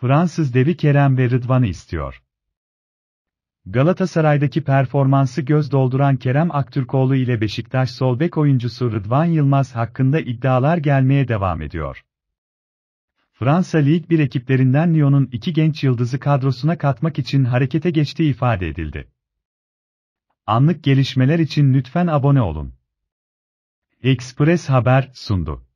Fransız devi Kerem ve Rıdvan'ı istiyor. Galatasaray'daki performansı göz dolduran Kerem Aktürkoğlu ile Beşiktaş sol bek oyuncusu Rıdvan Yılmaz hakkında iddialar gelmeye devam ediyor. Fransa Lig 1 ekiplerinden Lyon'un iki genç yıldızı kadrosuna katmak için harekete geçtiği ifade edildi. Anlık gelişmeler için lütfen abone olun. Express Haber sundu.